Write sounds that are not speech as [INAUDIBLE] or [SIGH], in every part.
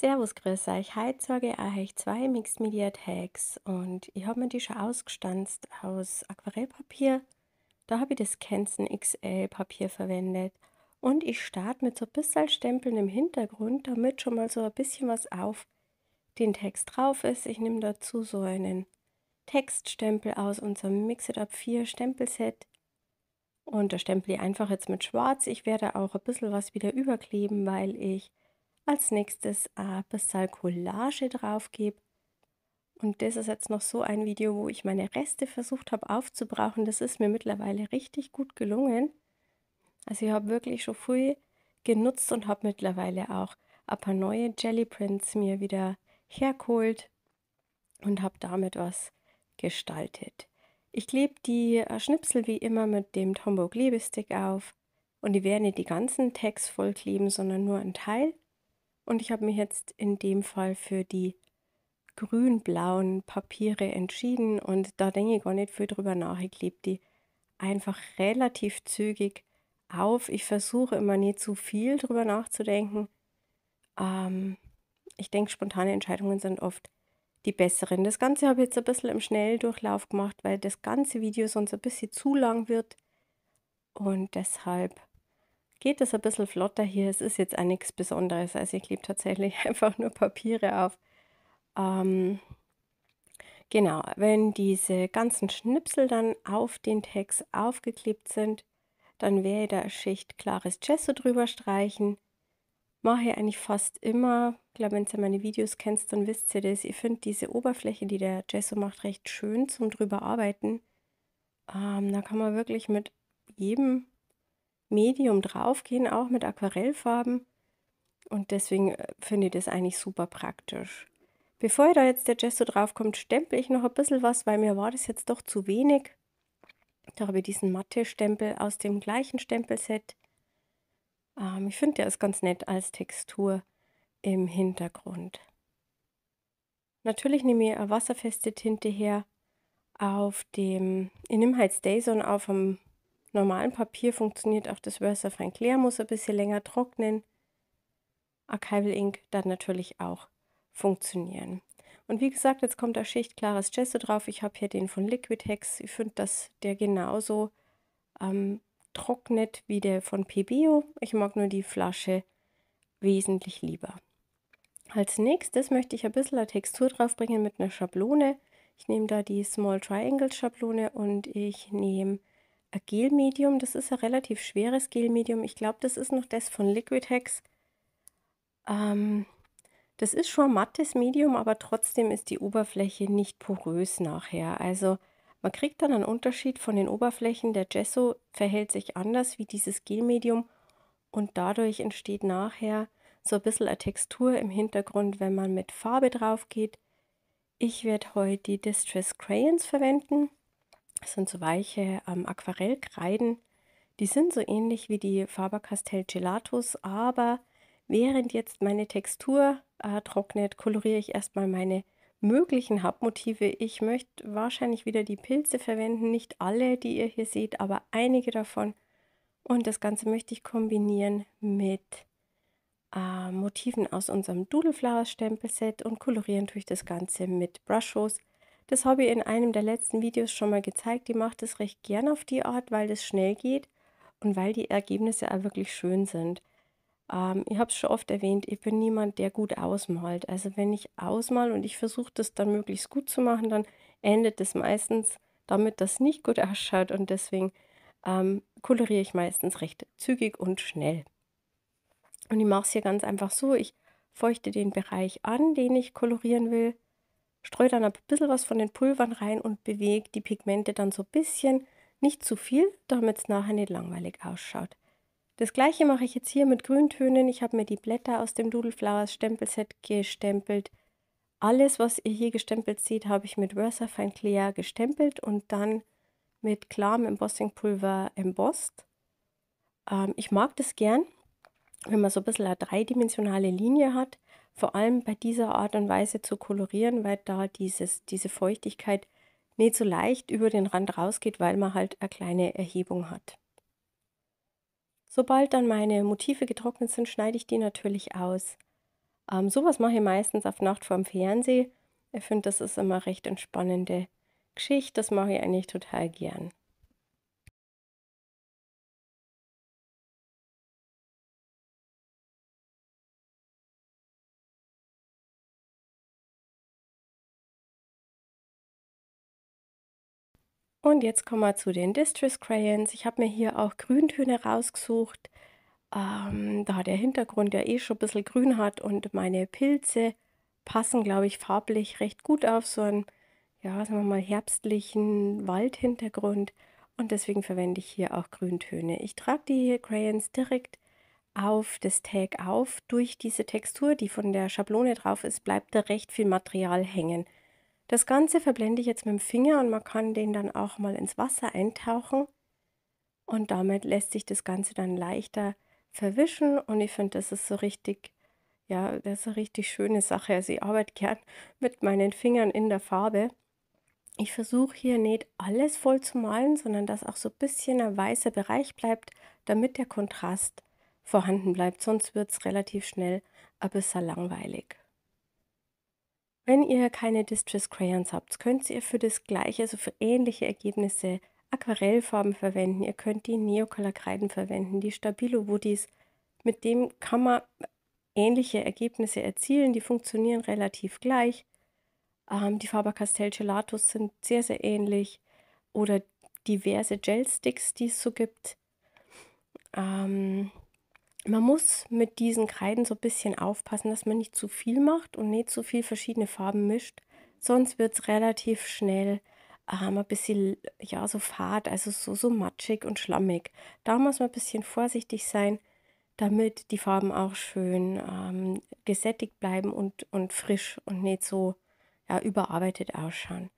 Servus, grüß euch. Heute zeige ich euch zwei Mixed Media Tags und ich habe mir die schon ausgestanzt aus Aquarellpapier. Da habe ich das Kenzen XL Papier verwendet und ich starte mit so ein bisschen Stempeln im Hintergrund, damit schon mal so ein bisschen was auf den Text drauf ist. Ich nehme dazu so einen Textstempel aus unserem Mix It Up 4 Stempelset und da stempel ich einfach jetzt mit schwarz. Ich werde auch ein bisschen was wieder überkleben, weil ich als nächstes eine äh, Basal-Collage drauf gebe. Und das ist jetzt noch so ein Video, wo ich meine Reste versucht habe aufzubrauchen. Das ist mir mittlerweile richtig gut gelungen. Also ich habe wirklich schon früh genutzt und habe mittlerweile auch ein paar neue Jellyprints mir wieder hergeholt und habe damit was gestaltet. Ich klebe die äh, Schnipsel wie immer mit dem Tombow Klebestick auf und die werde nicht die ganzen Tags vollkleben, sondern nur einen Teil. Und ich habe mich jetzt in dem Fall für die grün-blauen Papiere entschieden und da denke ich gar nicht viel drüber nach. Ich klebe die einfach relativ zügig auf. Ich versuche immer nicht zu viel drüber nachzudenken. Ähm, ich denke, spontane Entscheidungen sind oft die besseren. Das Ganze habe ich jetzt ein bisschen im Schnelldurchlauf gemacht, weil das ganze Video sonst ein bisschen zu lang wird. Und deshalb geht es ein bisschen flotter hier. Es ist jetzt auch nichts Besonderes. Also ich klebe tatsächlich [LAUGHS] einfach nur Papiere auf. Ähm, genau, wenn diese ganzen Schnipsel dann auf den Text aufgeklebt sind, dann werde ich da eine Schicht klares Gesso drüber streichen. Mache ich eigentlich fast immer. Ich glaube, wenn ihr meine Videos kennst, dann wisst ihr das. Ich finde diese Oberfläche, die der Gesso macht, recht schön zum drüber arbeiten. Ähm, da kann man wirklich mit jedem Medium draufgehen, auch mit Aquarellfarben. Und deswegen äh, finde ich das eigentlich super praktisch. Bevor da jetzt der Gesso draufkommt, stempel ich noch ein bisschen was, weil mir war das jetzt doch zu wenig. Da habe ich diesen Matte-Stempel aus dem gleichen Stempelset. Ähm, ich finde, der ist ganz nett als Textur im Hintergrund. Natürlich nehme ich eine wasserfeste Tinte her auf dem, ich nehme halt Stayzone auf dem normalen Papier funktioniert auch das Versa Franklin, muss ein bisschen länger trocknen. Archival Ink dann natürlich auch funktionieren. Und wie gesagt, jetzt kommt da schichtklares Gesso drauf. Ich habe hier den von Liquid Hex. Ich finde, dass der genauso ähm, trocknet wie der von PBO. Ich mag nur die Flasche wesentlich lieber. Als nächstes möchte ich ein bisschen Textur draufbringen mit einer Schablone. Ich nehme da die Small Triangle Schablone und ich nehme ein Gelmedium. Das ist ein relativ schweres Gelmedium. Ich glaube, das ist noch das von Liquid Hex. Ähm, das ist schon ein mattes Medium, aber trotzdem ist die Oberfläche nicht porös nachher. Also man kriegt dann einen Unterschied von den Oberflächen. Der Gesso verhält sich anders wie dieses Gelmedium und dadurch entsteht nachher so ein bisschen eine Textur im Hintergrund, wenn man mit Farbe drauf geht. Ich werde heute die Distress Crayons verwenden. Das sind so weiche ähm, Aquarellkreiden. Die sind so ähnlich wie die Faber-Castell Gelatos, aber während jetzt meine Textur äh, trocknet, koloriere ich erstmal meine möglichen Hauptmotive. Ich möchte wahrscheinlich wieder die Pilze verwenden, nicht alle, die ihr hier seht, aber einige davon. Und das Ganze möchte ich kombinieren mit äh, Motiven aus unserem Doodle Flower Stempelset und kolorieren durch das Ganze mit Brushos das habe ich in einem der letzten Videos schon mal gezeigt. Die macht es recht gern auf die Art, weil das schnell geht und weil die Ergebnisse auch wirklich schön sind. Ähm, ich habe es schon oft erwähnt, ich bin niemand, der gut ausmalt. Also wenn ich ausmal und ich versuche das dann möglichst gut zu machen, dann endet es meistens damit, dass es nicht gut [LAUGHS] ausschaut und deswegen ähm, koloriere ich meistens recht zügig und schnell. Und ich mache es hier ganz einfach so, ich feuchte den Bereich an, den ich kolorieren will streue dann ein bisschen was von den Pulvern rein und bewege die Pigmente dann so ein bisschen, nicht zu viel, damit es nachher nicht langweilig ausschaut. Das gleiche mache ich jetzt hier mit Grüntönen. Ich habe mir die Blätter aus dem Doodle Flowers Stempelset gestempelt. Alles, was ihr hier gestempelt seht, habe ich mit Versa Fine Clear gestempelt und dann mit klarem Embossingpulver embossed. Ähm, ich mag das gern wenn man so ein bisschen eine dreidimensionale Linie hat, vor allem bei dieser Art und Weise zu kolorieren, weil da dieses, diese Feuchtigkeit nicht so leicht über den Rand rausgeht, weil man halt eine kleine Erhebung hat. Sobald dann meine Motive getrocknet sind, schneide ich die natürlich aus. Ähm, sowas mache ich meistens auf Nacht vorm Fernsehen. Ich finde, das ist immer recht entspannende Geschichte. Das mache ich eigentlich total gern. Und jetzt kommen wir zu den Distress Crayons. Ich habe mir hier auch Grüntöne rausgesucht, ähm, da der Hintergrund ja eh schon ein bisschen grün hat und meine Pilze passen, glaube ich, farblich recht gut auf so einen, ja, sagen wir mal, herbstlichen Waldhintergrund. Und deswegen verwende ich hier auch Grüntöne. Ich trage die Crayons direkt auf das Tag auf. Durch diese Textur, die von der Schablone drauf ist, bleibt da recht viel Material hängen. Das Ganze verblende ich jetzt mit dem Finger und man kann den dann auch mal ins Wasser eintauchen. Und damit lässt sich das Ganze dann leichter verwischen. Und ich finde, das ist so richtig, ja, das ist eine richtig schöne Sache. Also ich arbeite gern mit meinen Fingern in der Farbe. Ich versuche hier nicht alles voll zu malen, sondern dass auch so ein bisschen ein weißer Bereich bleibt, damit der Kontrast vorhanden bleibt. Sonst wird es relativ schnell ein bisschen langweilig. Wenn ihr keine Distress Crayons habt, könnt ihr für das gleiche, also für ähnliche Ergebnisse Aquarellfarben verwenden. Ihr könnt die Neocolor kreiden verwenden, die Stabilo-Woodies. Mit dem kann man ähnliche Ergebnisse erzielen. Die funktionieren relativ gleich. Ähm, die Faber Castell Gelatos sind sehr, sehr ähnlich. Oder diverse Gel-Sticks, die es so gibt. Ähm, man muss mit diesen Kreiden so ein bisschen aufpassen, dass man nicht zu viel macht und nicht zu viel verschiedene Farben mischt. Sonst wird es relativ schnell ähm, ein bisschen, ja, so fad, also so, so matschig und schlammig. Da muss man ein bisschen vorsichtig sein, damit die Farben auch schön ähm, gesättigt bleiben und, und frisch und nicht so ja, überarbeitet ausschauen.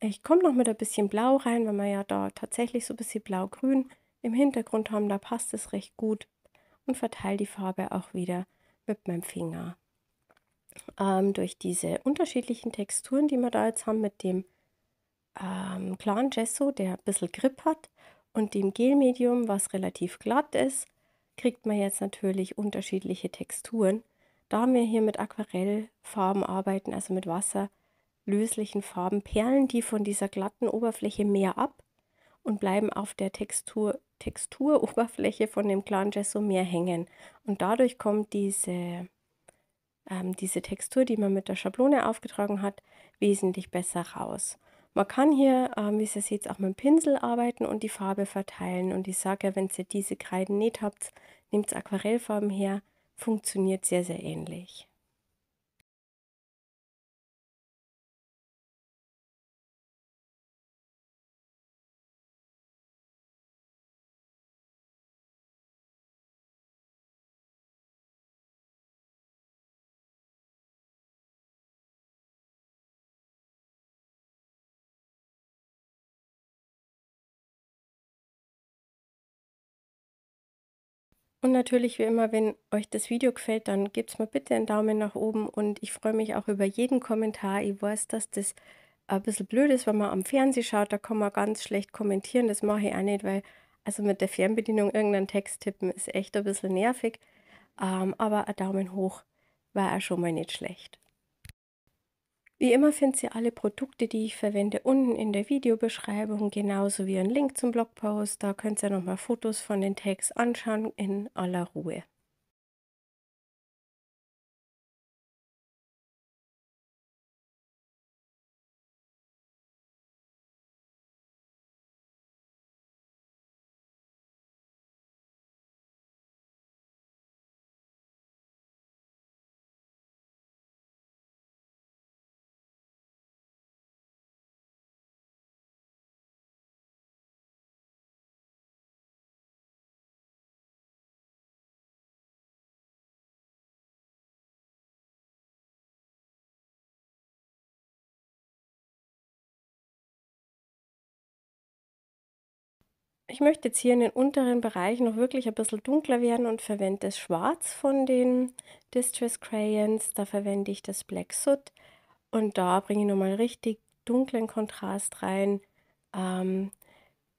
Ich komme noch mit ein bisschen Blau rein, weil wir ja da tatsächlich so ein bisschen blau-grün im Hintergrund haben. Da passt es recht gut und verteile die Farbe auch wieder mit meinem Finger. Ähm, durch diese unterschiedlichen Texturen, die wir da jetzt haben, mit dem ähm, klaren Gesso, der ein bisschen Grip hat, und dem Gelmedium, was relativ glatt ist, kriegt man jetzt natürlich unterschiedliche Texturen. Da wir hier mit Aquarellfarben arbeiten, also mit wasserlöslichen Farben, perlen die von dieser glatten Oberfläche mehr ab und bleiben auf der Textur, Texturoberfläche von dem Clan mehr hängen. Und dadurch kommt diese, ähm, diese Textur, die man mit der Schablone aufgetragen hat, wesentlich besser raus. Man kann hier, ähm, wie ihr seht, auch mit dem Pinsel arbeiten und die Farbe verteilen. Und ich sage ja, wenn ihr diese Kreiden näht habt, nehmt Aquarellfarben her, funktioniert sehr, sehr ähnlich. Und natürlich wie immer, wenn euch das Video gefällt, dann gebt mir bitte einen Daumen nach oben und ich freue mich auch über jeden Kommentar. Ich weiß, dass das ein bisschen blöd ist, wenn man am Fernsehen schaut, da kann man ganz schlecht kommentieren. Das mache ich auch nicht, weil also mit der Fernbedienung irgendeinen Text tippen ist echt ein bisschen nervig. Ähm, aber ein Daumen hoch war auch schon mal nicht schlecht. Wie immer findet ihr alle Produkte, die ich verwende, unten in der Videobeschreibung, genauso wie einen Link zum Blogpost. Da könnt ihr nochmal Fotos von den Tags anschauen in aller Ruhe. Ich möchte jetzt hier in den unteren Bereich noch wirklich ein bisschen dunkler werden und verwende das Schwarz von den Distress Crayons. Da verwende ich das Black Soot und da bringe ich nochmal richtig dunklen Kontrast rein. Ähm,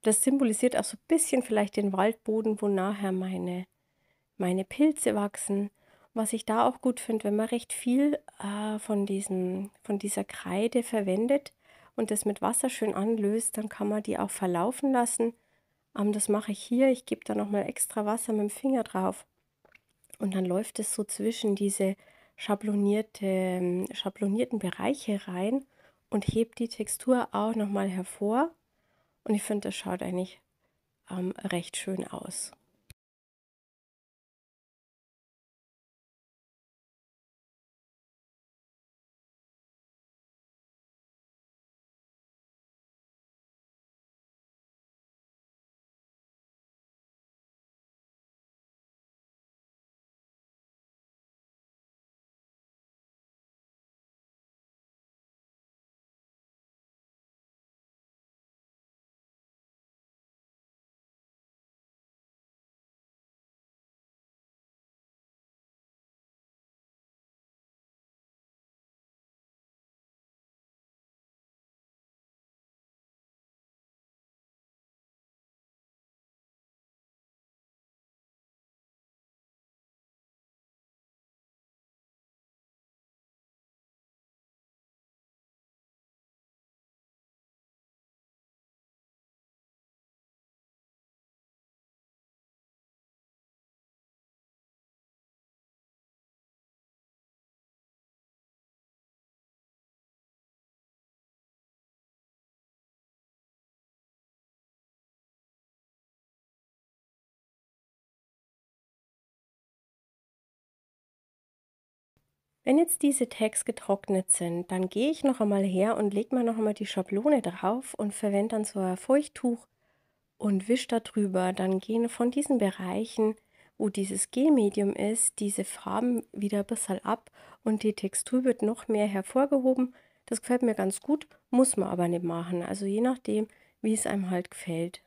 das symbolisiert auch so ein bisschen vielleicht den Waldboden, wo nachher meine, meine Pilze wachsen. Was ich da auch gut finde, wenn man recht viel äh, von, diesem, von dieser Kreide verwendet und das mit Wasser schön anlöst, dann kann man die auch verlaufen lassen ähm, das mache ich hier. Ich gebe da nochmal extra Wasser mit dem Finger drauf. Und dann läuft es so zwischen diese schablonierte, ähm, schablonierten Bereiche rein und hebt die Textur auch nochmal hervor. Und ich finde, das schaut eigentlich ähm, recht schön aus. Wenn jetzt diese Tags getrocknet sind, dann gehe ich noch einmal her und lege mir noch einmal die Schablone drauf und verwende dann so ein Feuchttuch und wische darüber. Dann gehen von diesen Bereichen, wo dieses Gelmedium ist, diese Farben wieder ein bisschen ab und die Textur wird noch mehr hervorgehoben. Das gefällt mir ganz gut, muss man aber nicht machen. Also je nachdem, wie es einem halt gefällt.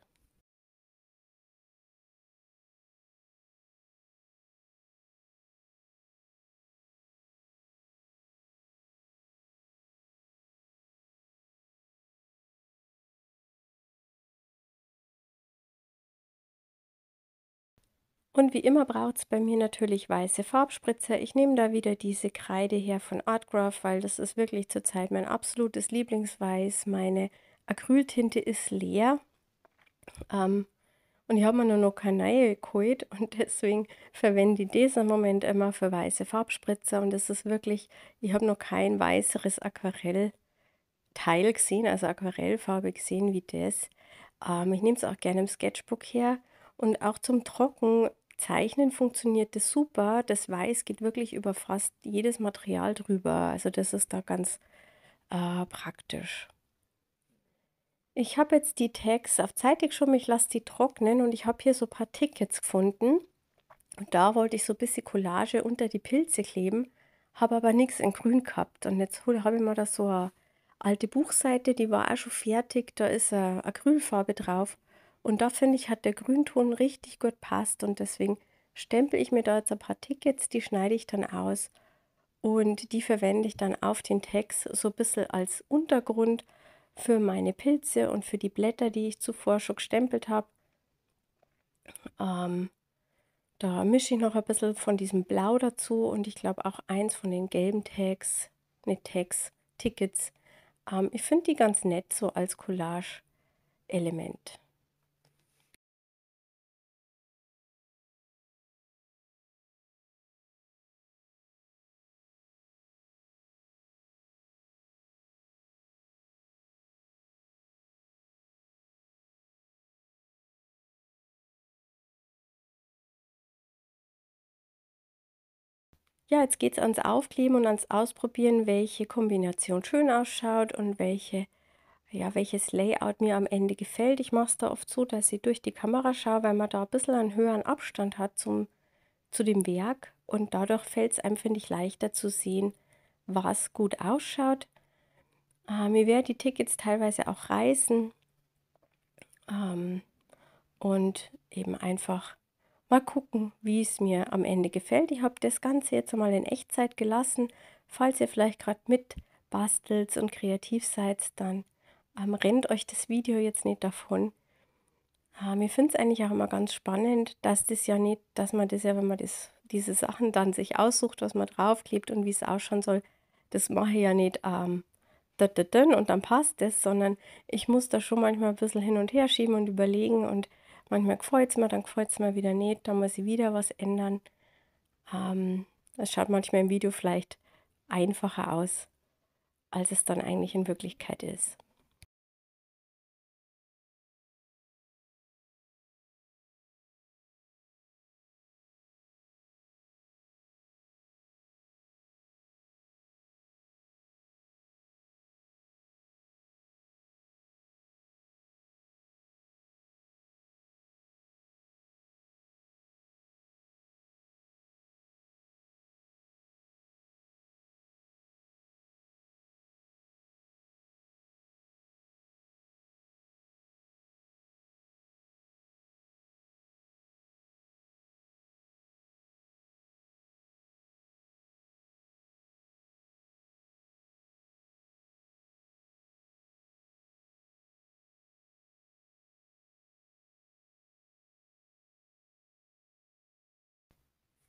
Und wie immer braucht es bei mir natürlich weiße Farbspritzer. Ich nehme da wieder diese Kreide her von Artgraph, weil das ist wirklich zurzeit mein absolutes Lieblingsweiß. Meine Acryltinte ist leer. Ähm, und ich habe mir nur noch keine neue geholt [LAUGHS] und deswegen verwende ich diesen Moment immer für weiße Farbspritzer. Und das ist wirklich, ich habe noch kein weißeres Aquarellteil gesehen, also Aquarellfarbe gesehen wie das. Ähm, ich nehme es auch gerne im Sketchbook her. Und auch zum Trocken Zeichnen funktioniert das super. Das Weiß geht wirklich über fast jedes Material drüber. Also das ist da ganz äh, praktisch. Ich habe jetzt die Tags auf Zeitig schon, ich lasse die trocknen und ich habe hier so ein paar Tickets gefunden. Und da wollte ich so ein bisschen Collage unter die Pilze kleben, habe aber nichts in grün gehabt. Und jetzt habe ich mir da so eine alte Buchseite, die war auch schon fertig, da ist eine Acrylfarbe drauf. Und da finde ich, hat der Grünton richtig gut passt und deswegen stempel ich mir da jetzt ein paar Tickets, die schneide ich dann aus und die verwende ich dann auf den Text so ein bisschen als Untergrund für meine Pilze und für die Blätter, die ich zuvor schon gestempelt habe. Ähm, da mische ich noch ein bisschen von diesem Blau dazu und ich glaube auch eins von den gelben Tags, ne Tags, Tickets. Ähm, ich finde die ganz nett so als Collage-Element. ja, jetzt geht es ans Aufkleben und ans Ausprobieren, welche Kombination schön ausschaut und welche, ja, welches Layout mir am Ende gefällt. Ich mache es da oft so, dass ich durch die Kamera schaue, weil man da ein bisschen einen höheren Abstand hat zum, zu dem Werk und dadurch fällt es einem, finde ich, leichter zu sehen, was gut ausschaut. Ähm, ich werde die Tickets teilweise auch reißen ähm, und eben einfach Mal gucken, wie es mir am Ende gefällt. Ich habe das Ganze jetzt mal in Echtzeit gelassen. Falls ihr vielleicht gerade mit bastelt und kreativ seid, dann ähm, rennt euch das Video jetzt nicht davon. Ähm, ich finde es eigentlich auch immer ganz spannend, dass das ja nicht, dass man das ja, wenn man das, diese Sachen dann sich aussucht, was man draufklebt und wie es ausschauen soll, das mache ich ja nicht ähm, und dann passt es, sondern ich muss da schon manchmal ein bisschen hin und her schieben und überlegen und Manchmal gefällt es mir, dann gefällt es mir wieder nicht, dann muss ich wieder was ändern. Ähm, das schaut manchmal im Video vielleicht einfacher aus, als es dann eigentlich in Wirklichkeit ist.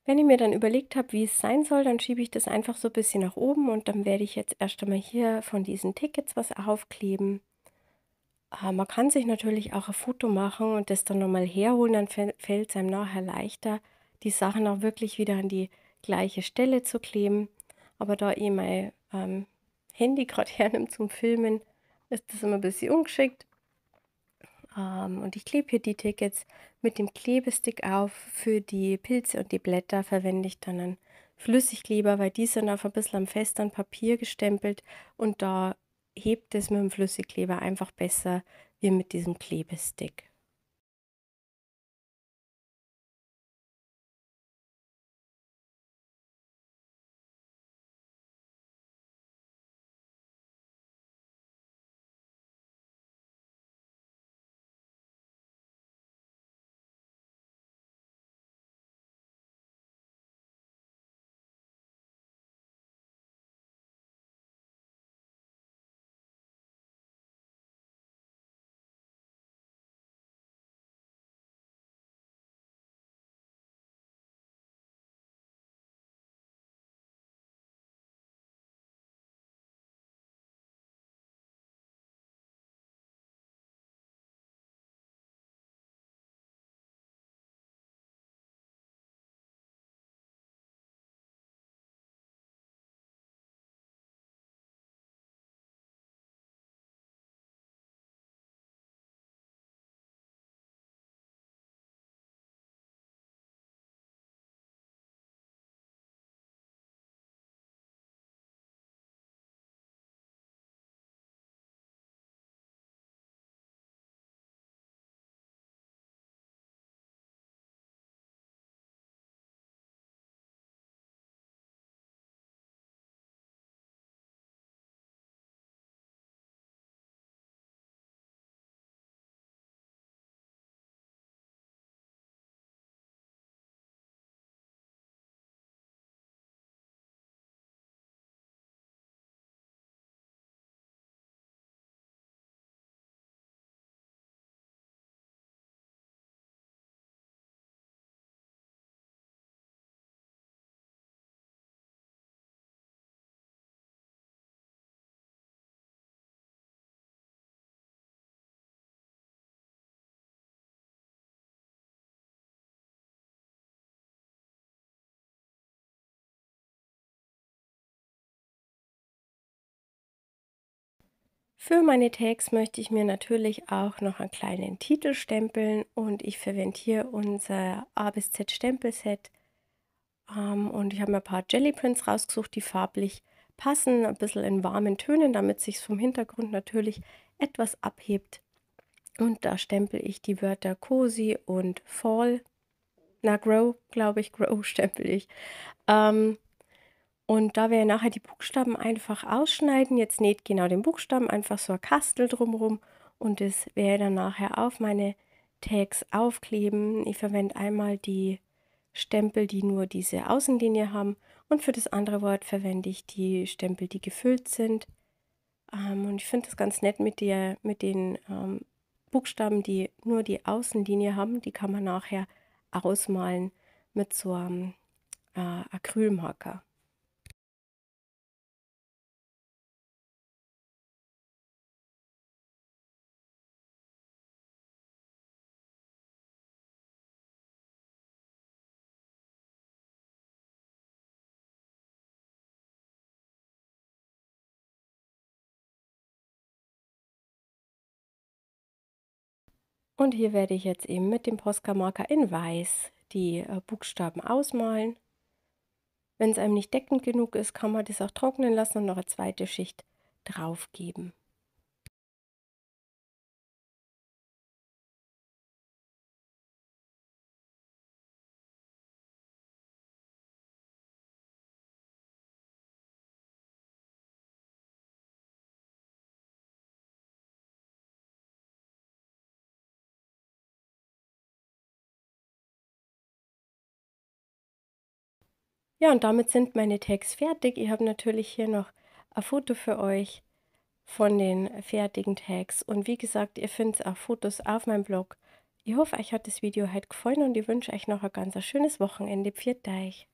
Wenn ich mir dann überlegt habe, wie es sein soll, dann schiebe ich das einfach so ein bisschen nach oben und dann werde ich jetzt erst einmal hier von diesen Tickets was aufkleben. Aber ah, man kann sich natürlich auch ein Foto machen und das dann nochmal herholen, dann fällt es einem nachher leichter, die Sachen auch wirklich wieder an die gleiche Stelle zu kleben. Aber da ich mein ähm, Handy gerade [LAUGHS] hernimmt zum Filmen, ist das immer ein bisschen ungeschickt. Ähm, und ich klebe hier die Tickets mit dem Klebestick auf. Für die Pilze und die Blätter verwende ich dann einen Flüssigkleber, weil die sind auf ein bisschen am festeren Papier gestempelt und da hebt es mit dem Flüssigkleber einfach besser wie mit diesem Klebestick. Für meine Tags möchte ich mir natürlich auch noch einen kleinen Titel stempeln und ich verwende hier unser A bis Z Stempelset. Ähm, und ich habe mir ein paar Jellyprints rausgesucht, die farblich passen, ein bisschen in warmen Tönen, damit sich vom Hintergrund natürlich etwas abhebt. Und da stempel ich die Wörter Cozy und Fall. Na, Grow, glaube ich, Grow [LAUGHS] stempel ich. Ähm, und da wir nachher die Buchstaben einfach ausschneiden, jetzt näht genau den Buchstaben einfach so ein Kastel drumherum und das werde dann nachher auf meine Tags aufkleben. Ich verwende einmal die Stempel, die nur diese Außenlinie haben und für das andere Wort verwende ich die Stempel, die gefüllt sind. Ähm, und ich finde das ganz nett mit, der, mit den ähm, Buchstaben, die nur die Außenlinie haben. Die kann man nachher ausmalen mit so einem äh, Acrylmarker. Und hier werde ich jetzt eben mit dem Posca-Marker in Weiß die äh, Buchstaben ausmalen. Wenn es einem nicht deckend genug ist, kann man das auch trocknen lassen und noch eine zweite Schicht draufgeben. Ja, und damit sind meine Tags fertig. Ich habe natürlich hier noch ein Foto für euch von den fertigen Tags. Und wie gesagt, ihr findet auch Fotos auf meinem Blog. Ich hoffe, euch hat das Video heute gefallen und ich wünsche euch noch ein ganz schönes Wochenende. Pfiat euch!